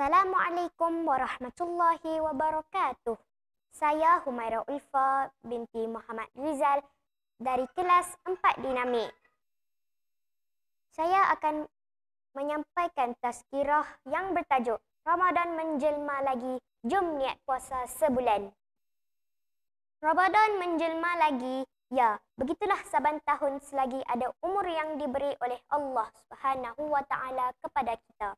Assalamualaikum warahmatullahi wabarakatuh. Saya Humaira Ulfa binti Muhammad Rizal dari kelas 4 Dinamik. Saya akan menyampaikan tazkirah yang bertajuk Ramadan menjelma lagi, jom niat puasa sebulan. Ramadan menjelma lagi, ya, begitulah saban tahun selagi ada umur yang diberi oleh Allah Subhanahu wa taala kepada kita.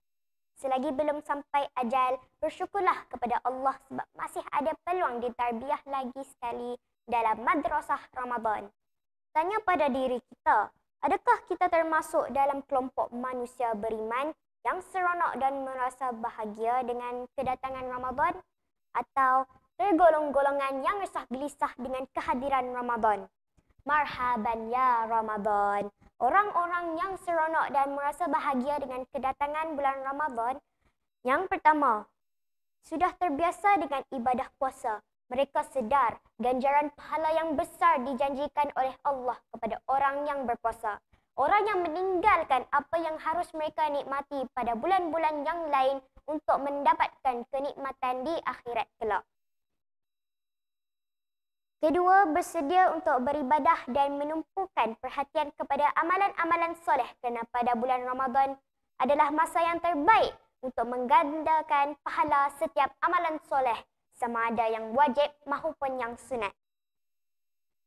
Selagi belum sampai ajal, bersyukurlah kepada Allah sebab masih ada peluang ditarbiah lagi sekali dalam madrasah Ramadan. Tanya pada diri kita, adakah kita termasuk dalam kelompok manusia beriman yang seronok dan merasa bahagia dengan kedatangan Ramadan? Atau tergolong golongan yang resah gelisah dengan kehadiran Ramadan? Marhaban ya Ramadan. Orang-orang yang seronok dan merasa bahagia dengan kedatangan bulan Ramadan. Yang pertama, sudah terbiasa dengan ibadah puasa. Mereka sedar ganjaran pahala yang besar dijanjikan oleh Allah kepada orang yang berpuasa. Orang yang meninggalkan apa yang harus mereka nikmati pada bulan-bulan yang lain untuk mendapatkan kenikmatan di akhirat kelak. Kedua, bersedia untuk beribadah dan menumpukan perhatian kepada amalan-amalan soleh kerana pada bulan Ramadan adalah masa yang terbaik untuk menggandakan pahala setiap amalan soleh sama ada yang wajib maupun yang sunat.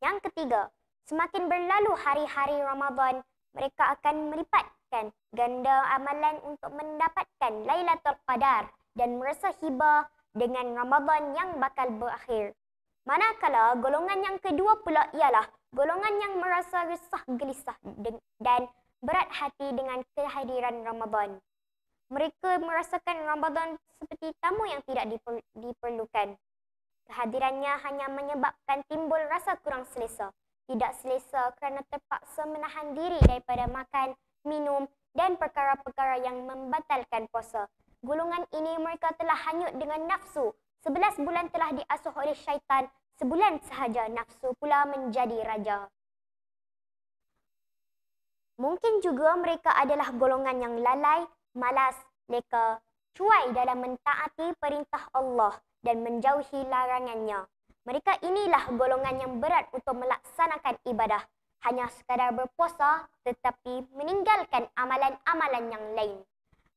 Yang ketiga, semakin berlalu hari-hari Ramadan, mereka akan melipatkan ganda amalan untuk mendapatkan Lailatul Qadar dan merasa hibah dengan Ramadan yang bakal berakhir. Manakala golongan yang kedua pula ialah golongan yang merasa resah gelisah dan berat hati dengan kehadiran Ramadan. Mereka merasakan Ramadan seperti tamu yang tidak diperlukan. Kehadirannya hanya menyebabkan timbul rasa kurang selesa. Tidak selesa kerana terpaksa menahan diri daripada makan, minum dan perkara-perkara yang membatalkan puasa. Golongan ini mereka telah hanyut dengan nafsu Sebelas bulan telah diasuh oleh syaitan, sebulan sahaja nafsu pula menjadi raja. Mungkin juga mereka adalah golongan yang lalai, malas, leka, cuai dalam mentaati perintah Allah dan menjauhi larangannya. Mereka inilah golongan yang berat untuk melaksanakan ibadah hanya sekadar berpuasa tetapi meninggalkan amalan-amalan yang lain.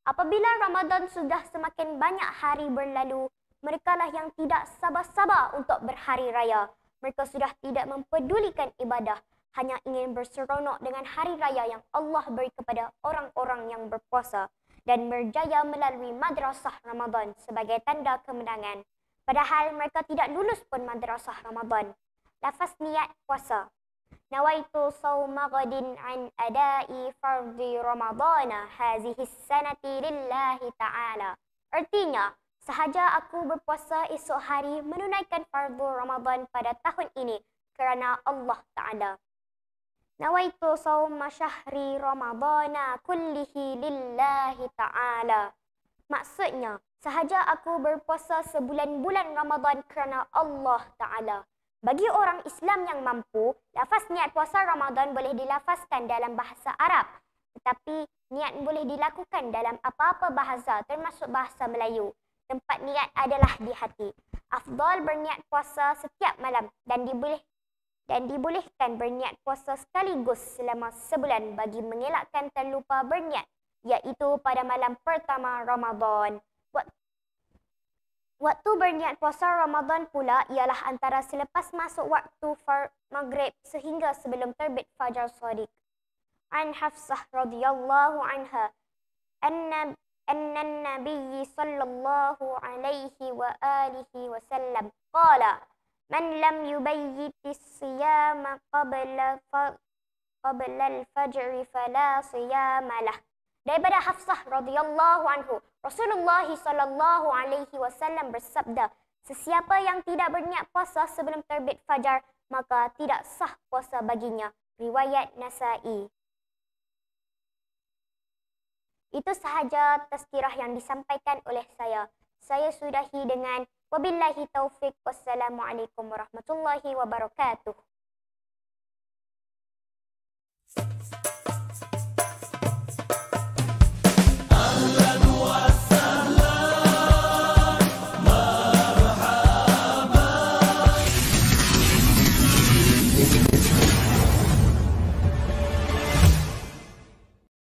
Apabila Ramadan sudah semakin banyak hari berlalu, mereka lah yang tidak sabar-sabar untuk berhari raya. Mereka sudah tidak mempedulikan ibadah, hanya ingin berseronok dengan hari raya yang Allah beri kepada orang-orang yang berpuasa dan berjaya melalui madrasah Ramadan sebagai tanda kemenangan. Padahal mereka tidak lulus pun madrasah Ramadan. Lafaz niat puasa. Nawaitu sawma ghadin an adai fardhi Ramadana hazihi sanati lillahi ta'ala. Artinya, Sahaja aku berpuasa esok hari menunaikan fardu Ramadan pada tahun ini kerana Allah Ta'ala. Nawaitu sawma syahri Ramadana kullihi lillahi ta'ala. Maksudnya, sahaja aku berpuasa sebulan-bulan Ramadan kerana Allah Ta'ala. Bagi orang Islam yang mampu, lafaz niat puasa Ramadan boleh dilafazkan dalam bahasa Arab. Tetapi, niat boleh dilakukan dalam apa-apa bahasa termasuk bahasa Melayu tempat niat adalah di hati. Afdal berniat puasa setiap malam dan diboleh dan dibolehkan berniat puasa sekaligus selama sebulan bagi mengelakkan terlupa berniat iaitu pada malam pertama Ramadan. Waktu berniat puasa Ramadan pula ialah antara selepas masuk waktu far maghrib sehingga sebelum terbit fajar sadiq. An Hafsah radhiyallahu anha anna أن النبي صلى الله عليه وآله وسلم قال من لم يبيت الصيام قبل ف... قبل الفجر فلا صيام له دايبدا حفصة رضي الله عنه رسول الله صلى الله عليه وسلم bersabda Sesiapa yang tidak berniat puasa sebelum terbit fajar, maka tidak sah puasa baginya. Riwayat Nasai. Itu sahaja tazkirah yang disampaikan oleh saya. Saya sudahi dengan wabillahi taufik wassalamualaikum warahmatullahi wabarakatuh.